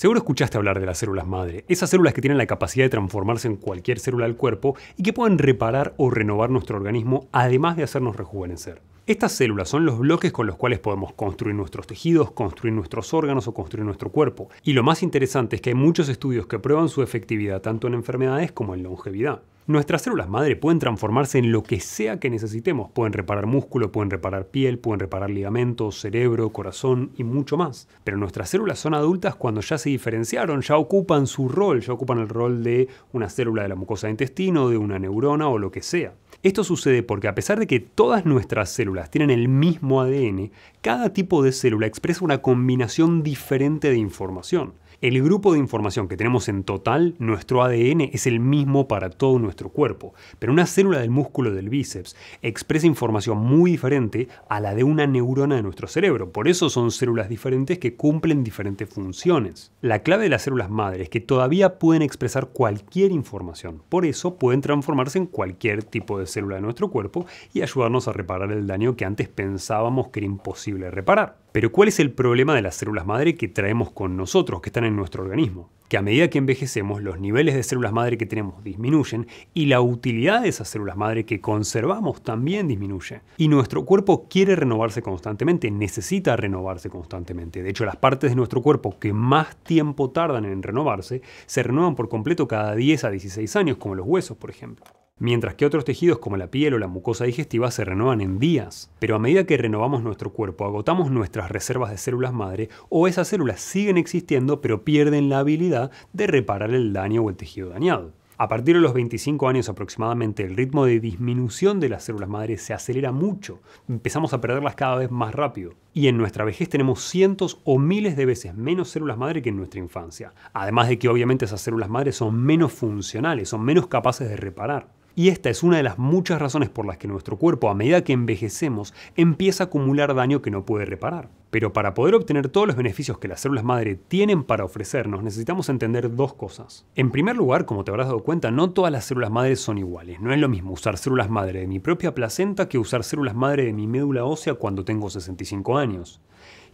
Seguro escuchaste hablar de las células madre, esas células que tienen la capacidad de transformarse en cualquier célula del cuerpo y que pueden reparar o renovar nuestro organismo además de hacernos rejuvenecer. Estas células son los bloques con los cuales podemos construir nuestros tejidos, construir nuestros órganos o construir nuestro cuerpo. Y lo más interesante es que hay muchos estudios que prueban su efectividad tanto en enfermedades como en longevidad. Nuestras células madre pueden transformarse en lo que sea que necesitemos. Pueden reparar músculo, pueden reparar piel, pueden reparar ligamentos, cerebro, corazón y mucho más. Pero nuestras células son adultas cuando ya se diferenciaron, ya ocupan su rol, ya ocupan el rol de una célula de la mucosa de intestino, de una neurona o lo que sea. Esto sucede porque a pesar de que todas nuestras células tienen el mismo ADN, cada tipo de célula expresa una combinación diferente de información. El grupo de información que tenemos en total, nuestro ADN, es el mismo para todo nuestro cuerpo, pero una célula del músculo del bíceps expresa información muy diferente a la de una neurona de nuestro cerebro. Por eso son células diferentes que cumplen diferentes funciones. La clave de las células madre es que todavía pueden expresar cualquier información. Por eso pueden transformarse en cualquier tipo de célula de nuestro cuerpo y ayudarnos a reparar el daño que antes pensábamos que era imposible reparar. Pero ¿cuál es el problema de las células madre que traemos con nosotros, que están en nuestro organismo? Que a medida que envejecemos, los niveles de células madre que tenemos disminuyen y la utilidad de esas células madre que conservamos también disminuye. Y nuestro cuerpo quiere renovarse constantemente, necesita renovarse constantemente. De hecho, las partes de nuestro cuerpo que más tiempo tardan en renovarse se renuevan por completo cada 10 a 16 años, como los huesos, por ejemplo mientras que otros tejidos como la piel o la mucosa digestiva se renuevan en días. Pero a medida que renovamos nuestro cuerpo, agotamos nuestras reservas de células madre o esas células siguen existiendo pero pierden la habilidad de reparar el daño o el tejido dañado. A partir de los 25 años aproximadamente, el ritmo de disminución de las células madre se acelera mucho, empezamos a perderlas cada vez más rápido. Y en nuestra vejez tenemos cientos o miles de veces menos células madre que en nuestra infancia. Además de que obviamente esas células madre son menos funcionales, son menos capaces de reparar. Y esta es una de las muchas razones por las que nuestro cuerpo, a medida que envejecemos, empieza a acumular daño que no puede reparar. Pero para poder obtener todos los beneficios que las células madre tienen para ofrecernos, necesitamos entender dos cosas. En primer lugar, como te habrás dado cuenta, no todas las células madre son iguales. No es lo mismo usar células madre de mi propia placenta que usar células madre de mi médula ósea cuando tengo 65 años.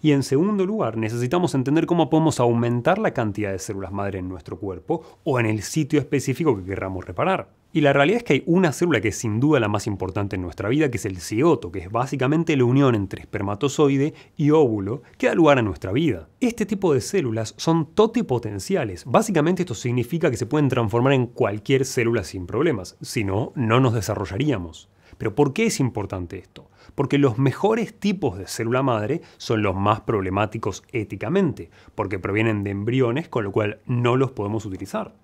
Y en segundo lugar, necesitamos entender cómo podemos aumentar la cantidad de células madre en nuestro cuerpo o en el sitio específico que querramos reparar. Y la realidad es que hay una célula que es sin duda la más importante en nuestra vida, que es el cigoto, que es básicamente la unión entre espermatozoide y óvulo que da lugar a nuestra vida. Este tipo de células son totipotenciales. Básicamente esto significa que se pueden transformar en cualquier célula sin problemas, si no, no nos desarrollaríamos. Pero ¿por qué es importante esto? Porque los mejores tipos de célula madre son los más problemáticos éticamente, porque provienen de embriones, con lo cual no los podemos utilizar.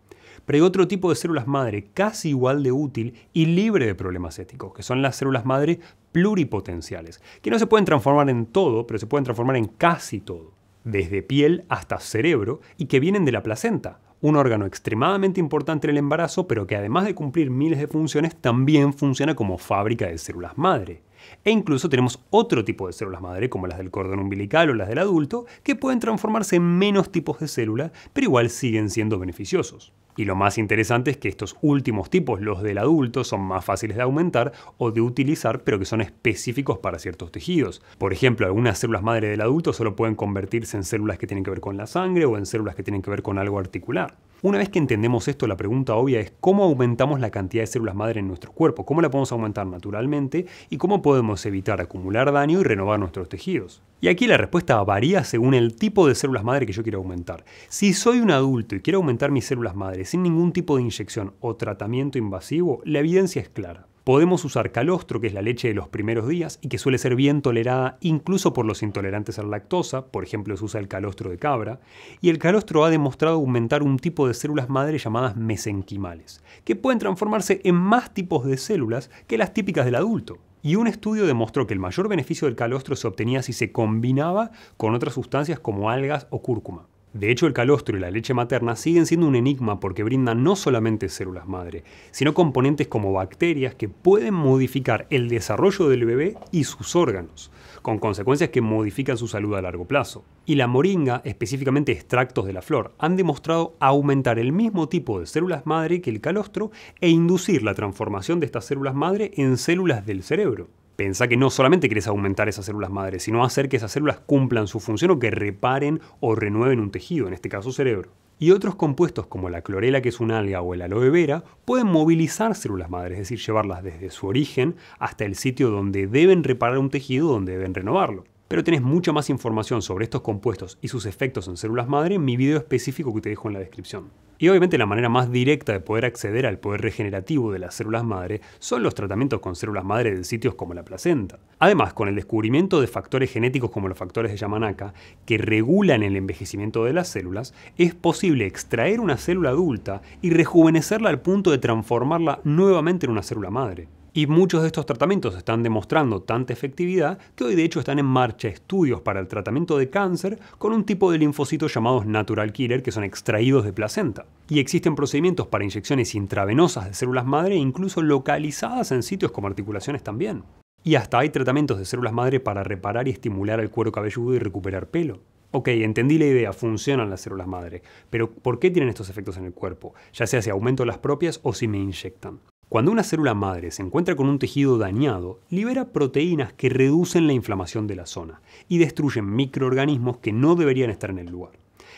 Pero hay otro tipo de células madre casi igual de útil y libre de problemas éticos, que son las células madre pluripotenciales, que no se pueden transformar en todo, pero se pueden transformar en casi todo, desde piel hasta cerebro, y que vienen de la placenta, un órgano extremadamente importante en el embarazo, pero que además de cumplir miles de funciones, también funciona como fábrica de células madre. E incluso tenemos otro tipo de células madre, como las del cordón umbilical o las del adulto, que pueden transformarse en menos tipos de células pero igual siguen siendo beneficiosos. Y lo más interesante es que estos últimos tipos, los del adulto, son más fáciles de aumentar o de utilizar, pero que son específicos para ciertos tejidos. Por ejemplo, algunas células madre del adulto solo pueden convertirse en células que tienen que ver con la sangre o en células que tienen que ver con algo articular. Una vez que entendemos esto, la pregunta obvia es cómo aumentamos la cantidad de células madre en nuestro cuerpo, cómo la podemos aumentar naturalmente y cómo podemos evitar acumular daño y renovar nuestros tejidos. Y aquí la respuesta varía según el tipo de células madre que yo quiero aumentar. Si soy un adulto y quiero aumentar mis células madre sin ningún tipo de inyección o tratamiento invasivo, la evidencia es clara. Podemos usar calostro, que es la leche de los primeros días y que suele ser bien tolerada incluso por los intolerantes a la lactosa, por ejemplo se usa el calostro de cabra, y el calostro ha demostrado aumentar un tipo de células madre llamadas mesenquimales, que pueden transformarse en más tipos de células que las típicas del adulto. Y un estudio demostró que el mayor beneficio del calostro se obtenía si se combinaba con otras sustancias como algas o cúrcuma. De hecho, el calostro y la leche materna siguen siendo un enigma porque brindan no solamente células madre, sino componentes como bacterias que pueden modificar el desarrollo del bebé y sus órganos, con consecuencias que modifican su salud a largo plazo. Y la moringa, específicamente extractos de la flor, han demostrado aumentar el mismo tipo de células madre que el calostro e inducir la transformación de estas células madre en células del cerebro. Piensa que no solamente querés aumentar esas células madres, sino hacer que esas células cumplan su función o que reparen o renueven un tejido, en este caso cerebro. Y otros compuestos como la clorela, que es un alga, o el aloe vera, pueden movilizar células madres, es decir, llevarlas desde su origen hasta el sitio donde deben reparar un tejido, donde deben renovarlo pero tenés mucha más información sobre estos compuestos y sus efectos en células madre en mi video específico que te dejo en la descripción. Y obviamente la manera más directa de poder acceder al poder regenerativo de las células madre son los tratamientos con células madre de sitios como la placenta. Además, con el descubrimiento de factores genéticos como los factores de Yamanaka, que regulan el envejecimiento de las células, es posible extraer una célula adulta y rejuvenecerla al punto de transformarla nuevamente en una célula madre. Y muchos de estos tratamientos están demostrando tanta efectividad que hoy de hecho están en marcha estudios para el tratamiento de cáncer con un tipo de linfocitos llamados natural killer que son extraídos de placenta. Y existen procedimientos para inyecciones intravenosas de células madre incluso localizadas en sitios como articulaciones también. Y hasta hay tratamientos de células madre para reparar y estimular el cuero cabelludo y recuperar pelo. Ok, entendí la idea, funcionan las células madre, pero ¿por qué tienen estos efectos en el cuerpo? Ya sea si aumento las propias o si me inyectan. Cuando una célula madre se encuentra con un tejido dañado, libera proteínas que reducen la inflamación de la zona y destruyen microorganismos que no deberían estar en el lugar.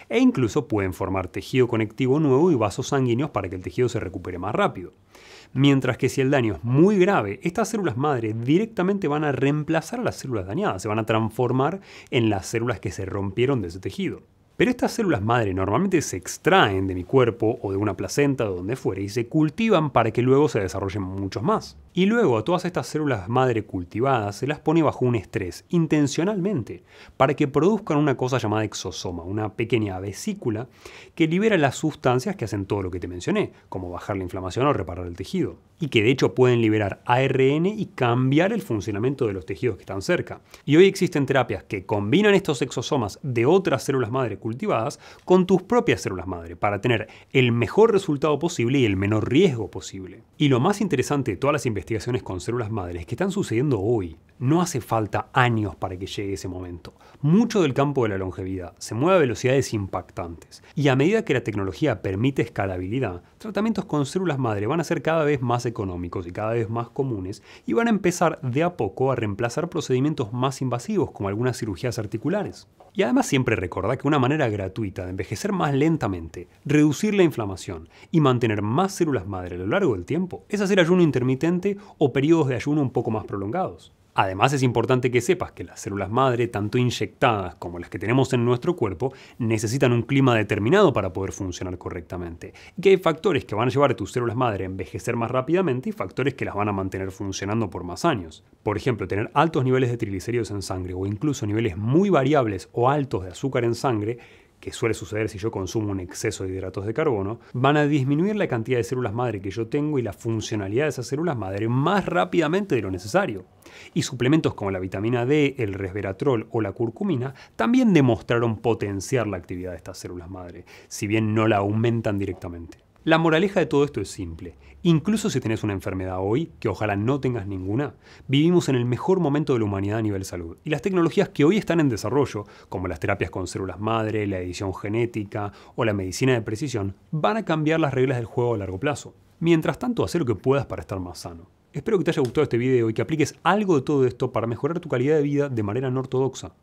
E incluso pueden formar tejido conectivo nuevo y vasos sanguíneos para que el tejido se recupere más rápido. Mientras que si el daño es muy grave, estas células madre directamente van a reemplazar a las células dañadas, se van a transformar en las células que se rompieron de ese tejido. Pero estas células madre normalmente se extraen de mi cuerpo o de una placenta, de donde fuere, y se cultivan para que luego se desarrollen muchos más. Y luego a todas estas células madre cultivadas se las pone bajo un estrés, intencionalmente, para que produzcan una cosa llamada exosoma, una pequeña vesícula que libera las sustancias que hacen todo lo que te mencioné, como bajar la inflamación o reparar el tejido. Y que de hecho pueden liberar ARN y cambiar el funcionamiento de los tejidos que están cerca. Y hoy existen terapias que combinan estos exosomas de otras células madre cultivadas con tus propias células madre, para tener el mejor resultado posible y el menor riesgo posible. Y lo más interesante de todas las investigaciones investigaciones con células madres que están sucediendo hoy. No hace falta años para que llegue ese momento. Mucho del campo de la longevidad se mueve a velocidades impactantes y a medida que la tecnología permite escalabilidad, tratamientos con células madre van a ser cada vez más económicos y cada vez más comunes y van a empezar de a poco a reemplazar procedimientos más invasivos como algunas cirugías articulares. Y además siempre recordá que una manera gratuita de envejecer más lentamente, reducir la inflamación y mantener más células madre a lo largo del tiempo es hacer ayuno intermitente o periodos de ayuno un poco más prolongados. Además es importante que sepas que las células madre, tanto inyectadas como las que tenemos en nuestro cuerpo, necesitan un clima determinado para poder funcionar correctamente. Y que hay factores que van a llevar a tus células madre a envejecer más rápidamente y factores que las van a mantener funcionando por más años. Por ejemplo, tener altos niveles de triglicéridos en sangre o incluso niveles muy variables o altos de azúcar en sangre que suele suceder si yo consumo un exceso de hidratos de carbono, van a disminuir la cantidad de células madre que yo tengo y la funcionalidad de esas células madre más rápidamente de lo necesario. Y suplementos como la vitamina D, el resveratrol o la curcumina también demostraron potenciar la actividad de estas células madre, si bien no la aumentan directamente. La moraleja de todo esto es simple. Incluso si tenés una enfermedad hoy, que ojalá no tengas ninguna, vivimos en el mejor momento de la humanidad a nivel salud. Y las tecnologías que hoy están en desarrollo, como las terapias con células madre, la edición genética o la medicina de precisión, van a cambiar las reglas del juego a largo plazo. Mientras tanto, haz lo que puedas para estar más sano. Espero que te haya gustado este video y que apliques algo de todo esto para mejorar tu calidad de vida de manera no ortodoxa.